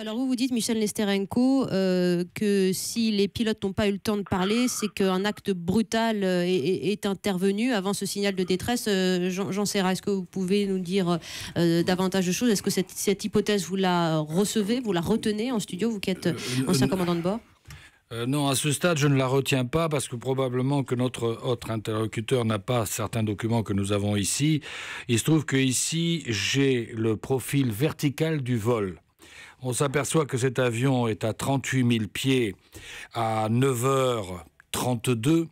Alors vous vous dites, Michel Nesterenko, euh, que si les pilotes n'ont pas eu le temps de parler, c'est qu'un acte brutal euh, est, intervenu avant ce signal de détresse. Euh, J'en Jean, Serra, est-ce que vous pouvez nous dire davantage de choses Est-ce que cette, hypothèse, vous la recevez, vous la retenez en studio, vous qui êtes ancien commandant de bord non, à ce stade, je ne la retiens pas parce que probablement que notre autre interlocuteur n'a pas certains documents que nous avons ici. Il se trouve que ici, j'ai le profil vertical du vol. On s'aperçoit que cet avion est à 38 000 pieds à 9h32.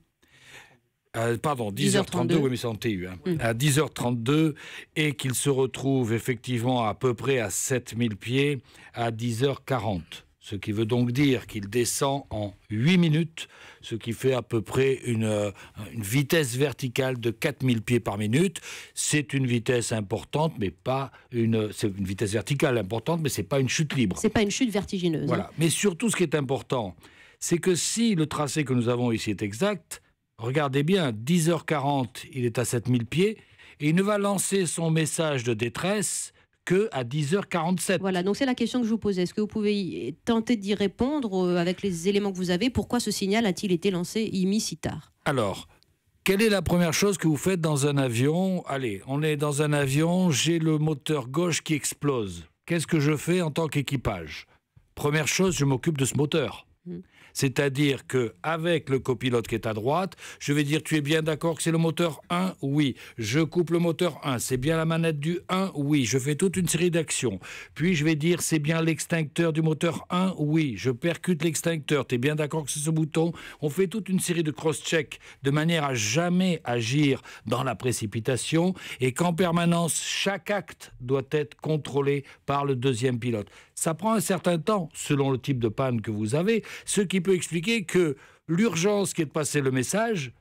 Euh, pardon, 10h32, oui, mais c'est en TU, à 10h32, et qu'il se retrouve effectivement à peu près à 7000 pieds à 10h40 ce qui veut donc dire qu'il descend en 8 minutes, ce qui fait à peu près une, euh, vitesse verticale de 4000 pieds par minute. C'est une vitesse importante, mais pas une... une vitesse verticale importante, mais ce n'est pas une chute libre. Ce n'est pas une chute vertigineuse. Voilà. Hein. Mais surtout, ce qui est important, c'est que si le tracé que nous avons ici est exact, regardez bien, 10h40, il est à 7000 pieds, et il ne va lancer son message de détresse que à 10h47. Voilà, donc c'est la question que je vous posais. Est-ce que vous pouvez euh, tenter d'y répondre euh, avec les éléments que vous avez Pourquoi ce signal a-t-il été lancé émis si tard Alors, quelle est la première chose que vous faites dans un avion Allez, on est dans un avion, j'ai le moteur gauche qui explose. Qu'est-ce que je fais en tant qu'équipage Première chose, je m'occupe de ce moteur. Mmh. C'est-à-dire que avec le copilote qui est à droite, je vais dire tu es bien d'accord que c'est le moteur 1 Oui. Je coupe le moteur 1, c'est bien la manette du 1 Oui. Je fais toute une série d'actions. Puis je vais dire c'est bien l'extincteur du moteur 1 Oui. Je percute l'extincteur, tu es bien d'accord que c'est ce bouton On fait toute une série de cross-check de manière à jamais agir dans la précipitation et qu'en permanence chaque acte doit être contrôlé par le deuxième pilote. Ça prend un certain temps selon le type de panne que vous avez. Ce qui peut expliquer que l'urgence qui est de passer le message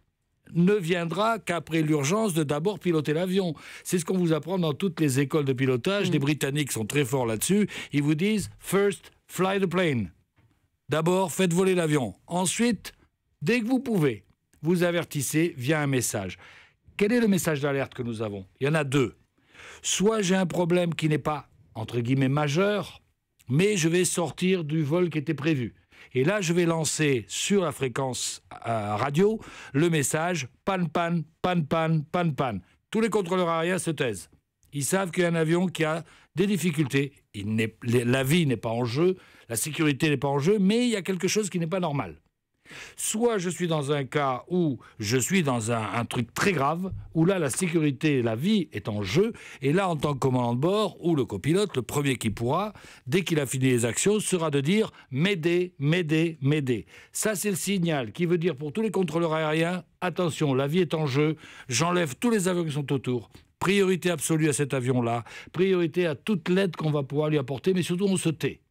ne viendra qu'après l'urgence de d'abord piloter l'avion. C'est ce qu'on vous apprend dans toutes les écoles de pilotage. Les mm. Britanniques sont très forts là-dessus. Ils vous disent First, fly the plane. D'abord, faites voler l'avion. Ensuite, dès que vous pouvez, vous avertissez via un message. Quel est le message d'alerte que nous avons Il y en a deux. Soit j'ai un problème qui n'est pas, entre guillemets, majeur, mais je vais sortir du vol qui était prévu. Et là, je vais lancer sur la fréquence euh, radio le message pan pan pan pan pan pan. Tous les contrôleurs aériens se taisent. Ils savent qu'il y a un avion qui a des difficultés. la vie n'est pas en jeu, la sécurité n'est pas en jeu, mais il y a quelque chose qui n'est pas normal. Soit je suis dans un cas où je suis dans un, truc très grave, où là la sécurité, la vie est en jeu, et là en tant que commandant de bord ou le copilote, le premier qui pourra, dès qu'il a fini les actions, sera de dire m'aider, m'aider, m'aider. Ça c'est le signal qui veut dire pour tous les contrôleurs aériens, attention, la vie est en jeu, j'enlève tous les avions qui sont autour, priorité absolue à cet avion-là, priorité à toute l'aide qu'on va pouvoir lui apporter, mais surtout on se tait.